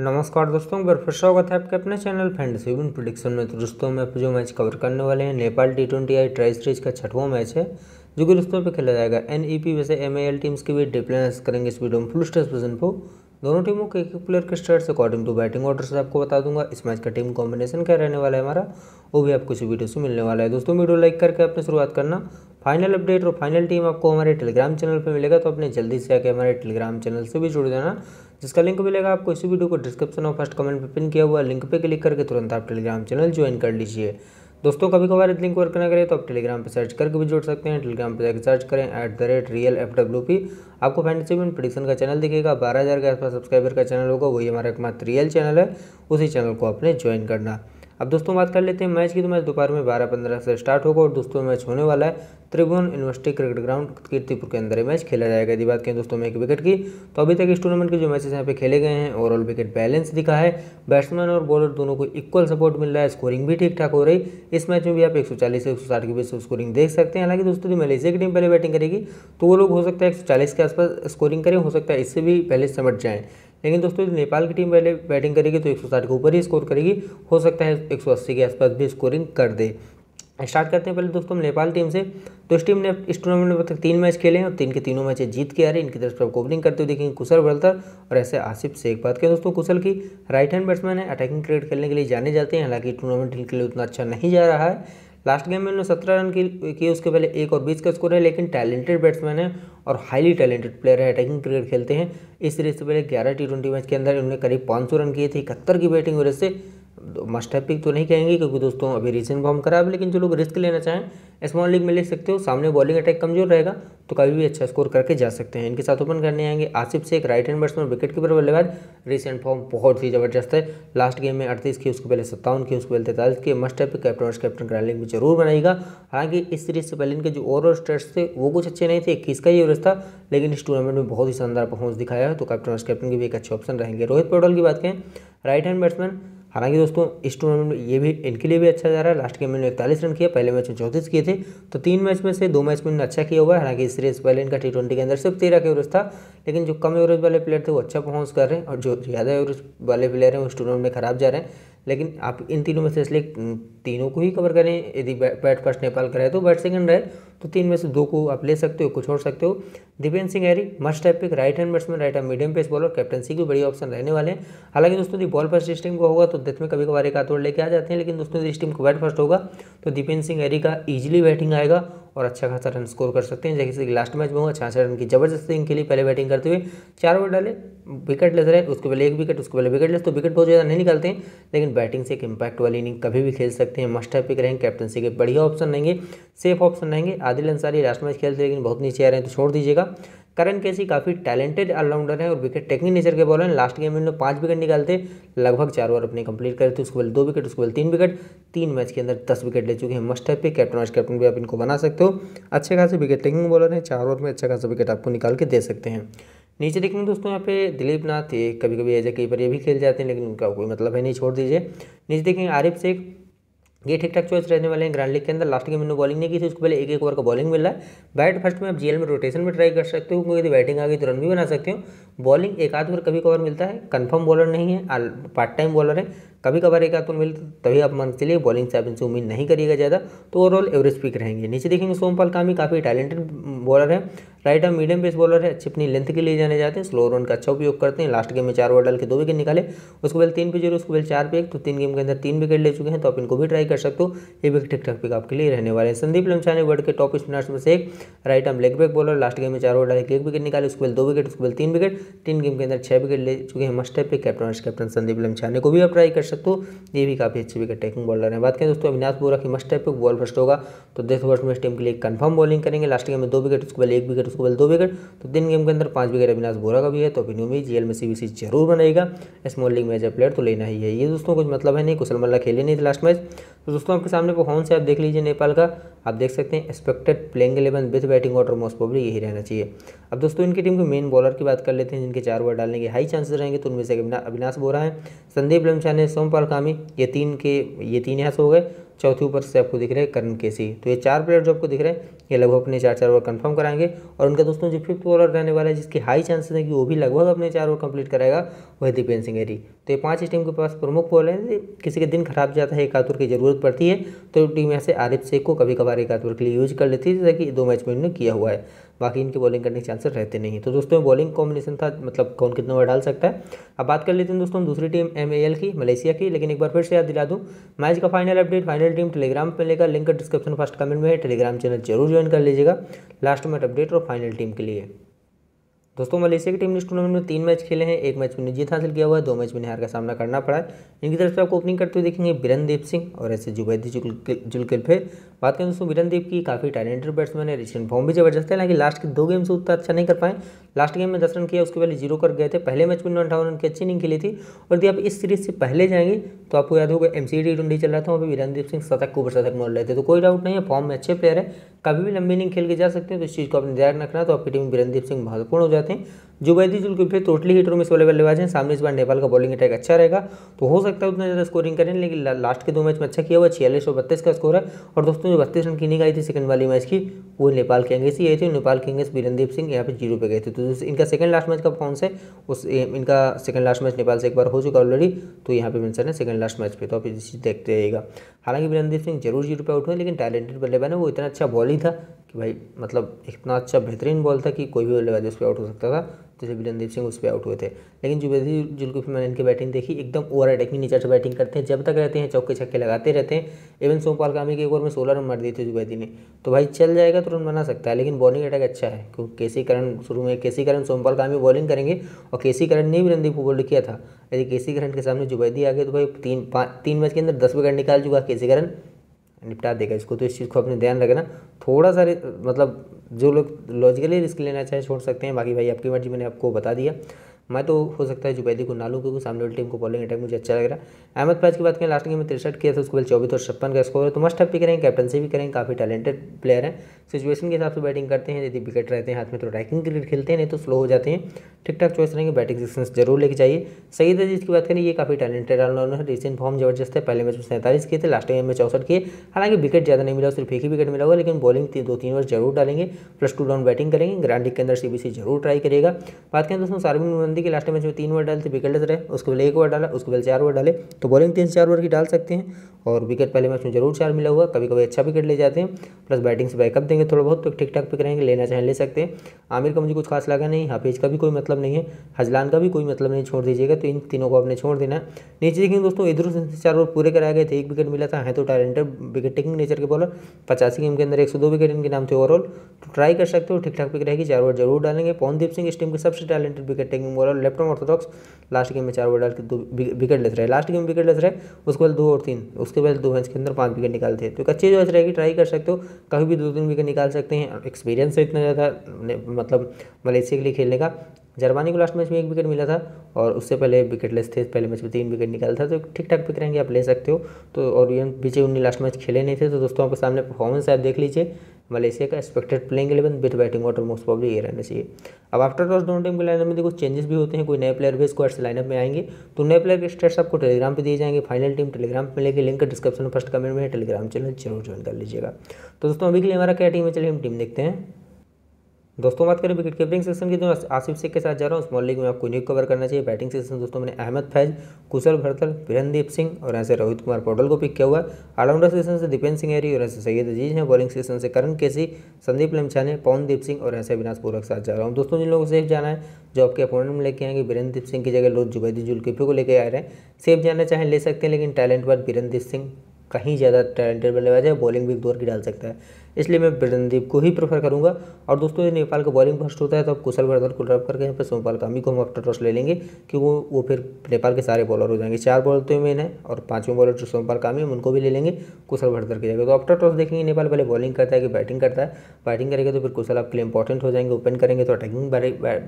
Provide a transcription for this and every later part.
नमस्कार दोस्तों एक फिर स्वागत है आपके अपने चैनल फ्रेंड सेवन प्रोडिक्शन में तो दोस्तों में जो मैच कवर करने वाले हैं Nepal T twenty I tri series का छठवां मैच है जो कि दोस्तों पे खेला जाएगा एन ई पी वैसे एम टीम्स के भी डिप्लेस करेंगे इस वीडियो में फुल स्टेज पोजन को दोनों टीमों के एक प्लेयर के stats according to batting order से आपको बता दूंगा इस मैच का टीम कॉम्बिनेशन क्या रहने वाला है हमारा वो भी आपको इस वीडियो से मिलने वाला है दोस्तों वीडियो लाइक करके आपने शुरुआत करना फाइनल अपडेट और फाइनल टीम आपको हमारे टेलीग्राम चैनल पर मिलेगा तो आपने जल्दी से आके हमारे टेलीग्राम चैनल से भी जुड़ जाना जिसका लिंक मिलेगा आपको इसी वीडियो को डिस्क्रिप्शन और फर्स्ट कमेंट पर पिन किया हुआ लिंक पर क्लिक करके तुरंत आप टेलीग्राम चैनल ज्वाइन कर लीजिए दोस्तों कभी कभार इस लिंक वर्क ना करें तो आप टेलीग्राम पर सर्च करके भी जुड़ सकते हैं टेलीग्राम पर जाकर सर्च करें at the rate real F W P आपको फैंडसिप एंड प्रडिक्शन का चैनल दिखेगा बारह हज़ार के आसपास सब्सक्राइबर का चैनल होगा वही हमारा एकमात्र रियल चैनल है उसी चैनल को आपने ज्वाइन करना अब दोस्तों बात कर लेते हैं मैच की तो मैच दोपहर में बारह पंद्रह से स्टार्ट होगा और दोस्तों मैच होने वाला है Tribhuvan university cricket ground Kirtipur के अंदर मैच खेला जाएगा यदि बात करें दोस्तों में एक विकेट की तो अभी तक इस टूर्नामेंट के जो मैचेस यहाँ पे खेले गए हैं ओवरऑल विकेट बैलेंस दिखा है बैट्समैन और बॉलर दोनों को इक्वल सपोर्ट मिल रहा है स्कोरिंग भी ठीक ठाक हो रही इस मैच में भी आप एक से एक के बीच स्कोरिंग देख सकते हैं हालांकि दोस्तों मलेशिया की टीम पहले बैटिंग करेगी तो वो लोग हो सकता है एक के आसपास स्कोरिंग करें हो सकता है इससे भी पहले समझ जाएँ लेकिन दोस्तों नेपाल की टीम पहले बैटिंग करेगी तो 160 के ऊपर ही स्कोर करेगी हो सकता है 180 के आसपास भी स्कोरिंग कर दे स्टार्ट करते हैं पहले दोस्तों हम नेपाल टीम से तो इस टीम ने इस टूर्नामेंट में अब तक तीन मैच खेले हैं और तीन के तीनों मैच जीत के आ रहे हैं इनकी तरफ से आपको ओपनिंग करते हुए देखेंगे कुशल बलतर और ऐसे आसिफ शेख बात करें दोस्तों कुशल की राइट हैंड बैट्समैन है अटैकिंग क्रिकेट खेलने के लिए जाने जाते हैं हालांकि टूर्नामेंट इनके लिए उतना अच्छा नहीं जा रहा है लास्ट गेम में उन्होंने सत्रह रन किए उसके पहले एक और बीस का स्कोर है लेकिन टैलेंटेड बैट्समैन है और हाईली टैलेंटेड प्लेयर है अटैकिंग क्रिकेट खेलते हैं इस सीरीज से पहले ग्यारह टी ट्वेंटी मैच के अंदर उन्होंने करीब पाँच रन किए थे इकहत्तर की बैटिंग वजह से मस्ट है पिक तो नहीं कहेंगे क्योंकि दोस्तों अभी रिसेंट फॉर्म करा है लेकिन जो लोग रिस्क लेना चाहें स्मॉल लीग में ले सकते हो सामने बॉलिंग अटैक कमजोर रहेगा तो कभी भी अच्छा स्कोर करके जा सकते हैं इनके साथ ओपन करने आएंगे आसिफ से एक right hand batsman wicket keeper बल्लेबाज रिसेंट फॉर्म बहुत ही जबरदस्त है लास्ट गेम में अड़तीस की उसके पहले सत्तावन की उसके पहले तैतालीस के मस्ट है पिक कैप्टन और कैप्टन ग्रैंडिंग भी जरूर बनाएगा हालांकि इस सीरीज से पहले इनके जो ओवरऑल स्टेट्स थे वो कुछ अच्छे नहीं थे इक्कीस का ही एवरेज था लेकिन इस टूर्नामेंट में बहुत ही शानदार परफॉर्मेंस दिखाया है तो कैप्टन और कैप्टन के भी एक अच्छे ऑप्शन रहेंगे रोहित पोडल की बात करें राइट हैंड बैट्समैन हालांकि दोस्तों इस टूर्नामेंट में ये भी इनके लिए भी अच्छा जा रहा है लास्ट गेम में इकतालीस रन किया पहले मैच में चौंतीस किए थे तो तीन मैच में से दो मैच में अच्छा किया हुआ है हालांकि इस सीरीज पहले इनका टी ट्वेंटी के अंदर सिर्फ तेरह का एवरेज था लेकिन जो कम एवरेज वाले प्लेयर थे वो अच्छा परफॉर्मेंस कर रहे हैं और जो ज़्यादा एवरेज वाले प्लेयर हैं उस टूर्नामेंट में खराब जा रहे हैं लेकिन आप इन तीनों में से इसलिए तीनों को ही कवर करें यदि बैट फर्स्ट नेपाल कराए तो बैट सेकंड रहे तो तीन में से दो को आप ले सकते हो कुछ छोड़ सकते हो Dipendra Singh Airee must type pick right hand batsman right hand medium pace bowler captaincy भी बड़ी ऑप्शन रहने वाले हैं हालांकि दोस्तों यदि बॉल फर्स्ट इस टीम को होगा तो डेथ में कभी कभार एक आतोड़ लेके आ जाते हैं लेकिन दोस्तों इस टीम को बैट फर्स्ट होगा तो दीपेंद्र सिंह हैरी का ईजिली बैटिंग आएगा और अच्छा खासा रन स्कोर कर सकते हैं जैसे कि लास्ट मैच में हुआ छियासठ रन की जबरदस्त इनके लिए पहले बैटिंग करते हुए चार ओवर डाले विकेट लेते रहे उसके पहले एक विकेट उसके पहले विकेट लेते तो विकेट बहुत ज़्यादा नहीं निकालते हैं लेकिन बैटिंग से एक इंपैक्ट वाली इनिंग कभी भी खेल सकते हैं मस्ट पिक रहेंगे कैप्टनसी के बढ़िया ऑप्शन रहेंगे सेफ ऑप्शन रहेंगे आदिल अंसारी मैच खेलते लेकिन बहुत नीचे आ रहे हैं तो छोड़ दीजिएगा करण कैसी काफ़ी टैलेंटेड ऑलराउंडर है और विकेट टेक्निक नेचर के बॉलर हैं लास्ट गेम में लोग पाँच विकेट निकालते लगभग चार ओवर अपने कंप्लीट करे थे उसके बाद दो विकेट उसके बाद तीन विकेट तीन मैच के अंदर दस विकेट ले चुके हैं मस्ट है पे कैप्टन वाइस कैप्टन भी आप इनको बना सकते हो अच्छे खासे विकेट टेकिंग बॉलर हैं चार ओवर में अच्छा खासा विकेट आपको निकाल के दे सकते हैं नीचे देखेंगे दोस्तों यहाँ पे दिलीप नाथ ये कभी कभी एज ए कीपर ये भी खेल जाते हैं लेकिन उनका कोई मतलब है नहीं छोड़ दीजिए नीचे देखेंगे आरिफ शेख ये ठीक ठाक चॉइस रहने वाले हैं ग्रैंड लीग के अंदर लास्ट गेम इन्होंने बॉलिंग नहीं की थी उसके पहले एक एक ओवर का बॉलिंग मिल रहा है बैट फर्स्ट में आप जीएल में रोटेशन में ट्राई कर सकते हो क्योंकि यदि बैटिंग आ गई तो रन भी बना सकते हो बॉलिंग एक आध ओवर कभी कवर मिलता है कन्फर्म बॉलर नहीं है पार्ट टाइम बॉलर है कभी कभार एक आतुन मिले तभी आप मान चलिए बॉलिंग से आप उम्मीद नहीं करिएगा ज़्यादा तो ओवरऑल एवरेज पिक रहेंगे नीचे देखेंगे सोमपाल कामी काफ़ी टैलेंटेड बॉलर है right arm medium pace bowler है अच्छी अपनी लेंथ के लिए जाने जाते हैं स्लो रन का अच्छा उपयोग करते हैं लास्ट गेम में चार ओवर डाल के दो विकेट निकाले उसको बेल तीन पे जीरो उसको बेल चार पे एक तो तीन गेम के अंदर तीन विकेट ले चुके हैं तो आप इनको भी ट्राई कर सकते हो ये विकेट ठीक ठाक पिक आपके लिए रहने वाले हैं संदीप लमसानी वर्ल्ड के टॉप स्पिनर्स में से एक right arm leg break bowler last game में चार ओवर डाले एक विकेट निकाले उसको बेल दो विकेट उसको बेल तीन विकेट तीन गेम के अंदर छह विकेट ले चुके हैं मस्ट है पे कैप्टन कैप्टन संदीप लमसानी को भी आप ट्राई कर सकते हो ये भी काफ़ी अच्छी विकेट टेकिंग बॉलर है बात करें दोस्तों अविनाश बोरा की मस्ट टाइप बॉल फर्स्ट होगा तो दस ओवर्स में इस टीम के लिए कन्फर्म बॉलिंग करेंगे लास्ट गेम में दो विकेट उसके बाद एक विकेट उसके बाद दो विकेट तो तीन गेम के अंदर पाँच विकेट अविनाश बोरा का भी है तो अभी उम्मीद जी में सी जरूर बनाएगा स्मॉल लीग में एज प्लेयर तो लेना ही है ये दोस्तों कुछ मतलब है नहीं कुशल मल्ला खेले नहीं थे लास्ट मैच तो दोस्तों आपके सामने परफॉर्मेंस है आप देख लीजिए नेपाल का आप देख सकते हैं expected playing eleven with batting order most probably यही रहना चाहिए अब दोस्तों इनकी टीम के मेन बॉलर की बात कर लेते हैं जिनके चार ओवर डालने के हाई चांसेस रहेंगे तो उनमें से अविनाश बोरा है संदीप लमशा ने कामी ये तीन के ये तीन यहाँ से हो गए चौथे ऊपर से आपको दिख रहे हैं करण केसी तो ये चार प्लेयर जो आपको दिख रहे हैं ये लगभग अपने चार चार ओवर कंफर्म कराएंगे और उनका दोस्तों जो फिफ्थ बॉलर रहने वाला है जिसकी हाई चांसेस है कि वो भी लगभग अपने चार ओवर कंप्लीट कराएगा वह दीपेंद्र सिंह एरी तो ये पांच टीम के पास प्रमुख बॉलर है किसी के दिन खराब जाता है एक की जरूरत पड़ती है तो टीम यहाँ से आरिफ शेख को कभी कभार एकातुर के लिए यूज कर लेती है जैसे कि दो मैच में उन्होंने किया हुआ है बाकी इनके बॉलिंग करने के चांसेस रहते नहीं तो दोस्तों बॉलिंग कॉम्बिनेशन था मतलब कौन कितना ओवर डाल सकता है अब बात कर लेते हैं दोस्तों दूसरी टीम एम की मलेशिया की लेकिन एक बार फिर से याद दिला दूँ मैच का final update final team Telegram पर लेगा लिंक डिस्क्रिप्शन फर्स्ट कमेंट में है टेलीग्राम चैनल जरूर ज्वाइन कर लीजिएगा लास्ट मैच अपडेट और फाइनल टीम के लिए दोस्तों मलेशिया की टीम ने इस टूर्नामेंट में तीन मैच खेले हैं एक मैच में जीत हासिल किया हुआ है दो मैच में हार का सामना करना पड़ा है इनकी तरफ से आपको ओपनिंग करते हुए देखेंगे बिरनदीप सिंह और ऐसे जुबैदी फिर बात करें दोस्तों बिरनदीप की काफ़ी टैलेंटेड बैट्समैन है रिसेंट फॉर्म भी जबरदस्त है हालांकि लास्ट के दो गेम से उतना अच्छा नहीं कर पाए लास्ट गेम में दस रन किया उसके पहले जीरो कर गए थे पहले मैच में उन्होंने अठावन रन की अच्छी इनिंग खेली थी और यदि आप इस सीरीज से पहले जाएंगे तो आपको याद होगा एम सी डी चल रहा था वहाँ पर बिरनदीप सिंह शतक ऊपर शतक मोल रहे थे तो कोई डाउट नहीं है फॉर्म में अच्छे प्लेयर है कभी भी लंबी इनिंग खेल के जा सकते हैं तो इस चीज़ को आपने ध्यान रखना तो आपकी टीम बिरनदीप सिंह महत्वपूर्ण हो जाता है जाते हैं जो है जुल कुलफी टोटली हिटरों में सोलह बल्लेबाज हैं सामने इस बार नेपाल का बॉलिंग अटैक अच्छा रहेगा तो हो सकता है उतना ज़्यादा स्कोरिंग करें लेकिन ला, लास्ट के दो मैच में अच्छा किया हुआ छियालीस और बत्तीस का स्कोर है और दोस्तों जो बत्तीस रन की नहीं आई थी सेकंड वाली मैच की वो नेपाल के अंगेस ही आई थी नेपाल के अंगेस बीरनदीप सिंह यहाँ पर जीरो पे गए थे तो इनका सेकंड लास्ट मैच का परफॉर्मेंस है उस इनका सेकंड लास्ट मैच नेपाल से एक बार हो चुका ऑलरेडी तो यहाँ पर मेंशन है सेकंड लास्ट मैच पर तो आप इसी देखते रहेगा हालांकि बीरनदीप सिंह जरूर जीरो पे आउट हुए लेकिन टैलेंटेड बल्लेबाज है वो इतना अच्छा बॉल ही था कि भाई मतलब इतना अच्छा बेहतरीन बॉल था कि कोई भी बल्लेबाज उस पर आउट हो सकता सकता था तो जो रणदीप सिंह उस पर आउट हुए थे लेकिन जुबेदी जुलकुफी मैंने इनकी बैटिंग देखी एकदम ओवर अटैकिंग नीचे से बैटिंग करते हैं जब तक रहते हैं चौके छक्के लगाते रहते हैं इवन सोमपाल कामी के ओवर में सोलह रन मार दिए थे जुबैदी ने तो भाई चल जाएगा तो रन बना सकता है लेकिन बॉलिंग अटैक अच्छा है क्योंकि केसी करण शुरू में केसी करण सोमपाल कामी बॉलिंग करेंगे और केसी करण ने भी रणदीप को बोल्ड किया था यदि केसी करण के सामने जुबैदी आ गए तो भाई तीन तीन मैच के अंदर दस विकेट निकाल चुका केसी करण निपटा देगा इसको तो इस चीज़ को अपने ध्यान रखना थोड़ा सा मतलब जो लोग लॉजिकली रिस्क लेना चाहें छोड़ सकते हैं बाकी भाई आपकी मर्जी मैंने आपको बता दिया मैं तो हो सकता है जुबैदी को ना लूँ क्योंकि सामने वाली टीम को बॉलिंग अटैक मुझे अच्छा लग रहा है अहमद फैज की बात करें लास्ट गेम में तिरसठ किया था उसके बाद चौबीस और छप्पन का स्कोर है तो मस्ट हैप भी करेंगे कैप्टनसी भी करेंगे काफ़ी टैलेंटेड प्लेयर हैं सिचुएशन के हिसाब से बैटिंग करते हैं यदि विकेट रहते हैं हाथ में तो रैकिंग क्रिकेट खेलते हैं नहीं तो स्लो हो जाते हैं ठीक ठाक चॉइस रहेंगे बैटिंग सिक्स जरूर लेके जाइए सही अजीज की बात करें ये काफ़ी टैलेंटेड ऑलराउंडर है रिसेंट फॉर्म जबरदस्त है पहले मैच में सैंतालीस किए थे लास्ट गेम में चौसठ किए हालांकि विकेट ज़्यादा नहीं मिला सिर्फ एक ही विकेट मिला हुआ लेकिन बॉलिंग दो तीन ओवर जरूर डालेंगे प्लस टू डाउन बैटिंग करेंगे ग्रांडी के अंदर सीबीसी जरूर ट्राई करेगा बात करें दोस्तों सार्विन दी कि लास्ट में तीन ओवर डाले थे विकेट रहे उसके पहले एक ओवर डाला उसके पहले चार ओवर डाले तो बॉलिंग तीन से चार ओवर की डाल सकते हैं और विकेट पहले मैच में जरूर चार मिला हुआ कभी कभी अच्छा विकेट ले जाते हैं प्लस बैटिंग से बैकअप देंगे थोड़ा बहुत तो ठीक ठाक पिक रहेंगे लेना चाहें ले सकते हैं आमिर का मुझे कुछ खास लगा नहीं हाफिज का भी कोई मतलब नहीं है हजलान का भी कोई मतलब नहीं छोड़ दीजिएगा तो इन तीनों को आपने छोड़ देना नीचे देखेंगे दोस्तों इधर से चार ओवर पूरे कराए गए थे एक विकेट मिला था है तो टैलेंटेड विकेट टेकिंग नेचर के बॉलर पचासी गेम के अंदर एक विकेट इनके नाम थे ओवरऑल तो ट्राई कर सकते हो ठीक ठाक पिक रहेगी चार ओवर जरूर डालेंगे पवनदीप सिंह इस टीम के सबसे टैलेंटेड विकेट टेकिंग बॉलर बोला left arm orthodox last game में चार ओवर डाल के दो विकेट लेते रहे लास्ट गेम विकेट लेते रहे उसके बाद दो और तीन उसके बाद दो मैच के अंदर पाँच विकेट निकालते हैं तो एक अच्छी चॉइस रहेगी ट्राई कर सकते हो कभी भी दो तीन विकेट निकाल सकते हैं एक्सपीरियंस है इतना ज़्यादा मतलब मलेशिया के लिए खेलने का जर्मनी को लास्ट मैच में एक विकेट मिला था और उससे पहले विकेट लेस थे पहले मैच में तीन विकेट निकाला था तो ठीक ठाक पिक रहेंगे आप ले सकते हो तो और विजय उन्नी लास्ट मैच खेले नहीं थे तो दोस्तों आपके सामने परफॉर्मेंस आप देख लीजिए मलेशिया का expected playing eleven with batting order most probably ये रहना चाहिए अब आफ्टर टॉस दोनों टीम के लाइनअप में देखो चेंजेस भी होते हैं कोई नए प्लेयर भी स्क्वाड से लाइनअप में आएंगे तो नए प्लेयर के स्टेट्स आपको टेलीग्राम पे दिए जाएंगे फाइनल टीम टेलीग्राम पे लेके लिंक डिस्क्रिप्शन में फर्स्ट कमेंट में टेलीग्राम चैनल जरूर ज्वाइन कर लीजिएगा तो दोस्तों अभी के लिए हमारा क्या टीम है चलिए हम टीम देखते हैं दोस्तों बात करें विकेट कीपिंग सेक्शन की तो आसिफ शेख के साथ जा रहा हूँ स्मॉल लीग में आपको न्यू कवर करना चाहिए बैटिंग सेक्शन दोस्तों मैंने अहमद फैज कुशल भरतल किरणदीप सिंह और यहाँ से रोहित कुमार पोडल को पिक किया हुआ ऑलराउंडर सेक्शन से दीपेंद्र सिंह एरी और यहाँ से सैयद अजीज हैं बॉलिंग सेक्शन से करण केसी संदीप लमछाने पवनदीप सिंह और यहाँ से अविनाश पूर्वक साथ जा रहा हूँ दोस्तों जिन लोगों को सेफ जाना है जो आपके अपोनेंट में लेके आएंगे बीरेंद्रदीप सिंह की जगह लोग जुबैदी जुल्किफी को लेकर आ रहे हैं सेफ जाना चाहें ले सकते हैं लेकिन टैलेंट बाद बीरेंद्रदीप सिंह कहीं ज़्यादा टैलेंटेड बल्लेबाज है बॉलिंग भी दौर की डाल सकता है इसलिए मैं बिरनदीप को ही प्रेफर करूंगा और दोस्तों ये नेपाल का बॉलिंग फर्स्ट होता है तो आप कुशल वर्धन को ड्रॉप करके यहाँ पर सोमपाल कामी को हम आफ्टर टॉस ले लेंगे कि वो वो फिर नेपाल के सारे बॉलर हो जाएंगे चार बॉलर तो मेन है और पाँचवें बॉलर जो सोमपाल कामी है उनको भी ले लेंगे कुशल वर्धन की जगह तो आफ्टर टॉस देखेंगे नेपाल पहले बॉलिंग करता है कि बैटिंग करता है बैटिंग करेगा तो फिर कुशल आपके लिए इंपॉर्टेंट हो जाएंगे ओपन करेंगे तो अटैकिंग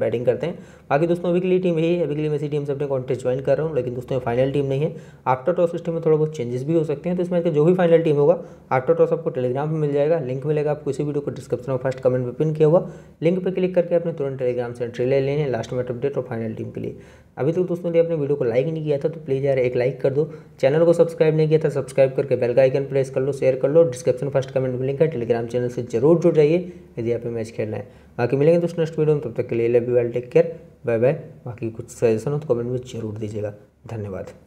बैटिंग करते हैं बाकी दोस्तों अभी के लिए टीम यही है अभी के लिए मैं इसी टीम से अपने कॉन्टेस्ट ज्वाइन कर रहा हूँ लेकिन दोस्तों फाइनल टीम नहीं है आफ्टर टॉस सिस्टम में थोड़ा बहुत चेंजेस भी हो सकते हैं तो मैच का जो भी फाइनल टीम होगा आफ्टर टॉस आपको टेलीग्राम पर मिल जाएगा लिंक मिलेगा आपको इसी वीडियो को डिस्क्रिप्शन में फर्स्ट कमेंट में पिन किया हुआ लिंक पर क्लिक करके अपने तुरंत टेलीग्राम से एंट्री ले लेने लास्ट मैच अपडेट और फाइनल टीम के लिए अभी तक दोस्तों ने अपने वीडियो को लाइक नहीं किया था तो प्लीज़ यार एक लाइक कर दो चैनल को सब्सक्राइब नहीं किया था सब्सक्राइब करके बेल का आइकन प्रेस कर लो शेयर कर लो डिस्क्रिप्शन फर्स्ट कमेंट में लिंक है टेलीग्राम चैनल से जरूर जुड़ जाइए यदि आप मैच खेलना है बाकी मिलेंगे दोस्तों नेक्स्ट वीडियो में तब तक के लिए love you well take care bye bye बाकी कुछ सजेशन हो तो कमेंट में जरूर दीजिएगा धन्यवाद